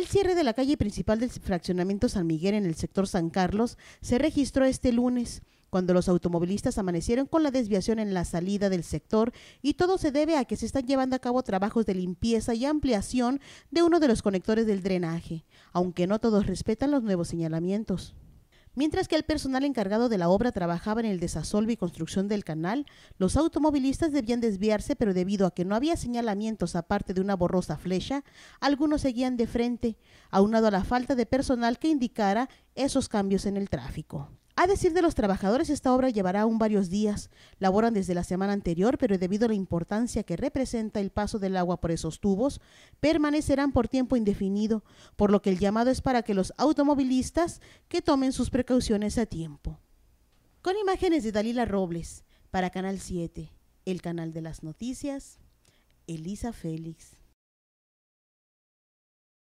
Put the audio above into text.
El cierre de la calle principal del fraccionamiento San Miguel en el sector San Carlos se registró este lunes cuando los automovilistas amanecieron con la desviación en la salida del sector y todo se debe a que se están llevando a cabo trabajos de limpieza y ampliación de uno de los conectores del drenaje, aunque no todos respetan los nuevos señalamientos. Mientras que el personal encargado de la obra trabajaba en el desasolvo y construcción del canal, los automovilistas debían desviarse, pero debido a que no había señalamientos aparte de una borrosa flecha, algunos seguían de frente, aunado a la falta de personal que indicara esos cambios en el tráfico. A decir de los trabajadores, esta obra llevará aún varios días. Laboran desde la semana anterior, pero debido a la importancia que representa el paso del agua por esos tubos, permanecerán por tiempo indefinido, por lo que el llamado es para que los automovilistas que tomen sus precauciones a tiempo. Con imágenes de Dalila Robles, para Canal 7, el canal de las noticias, Elisa Félix.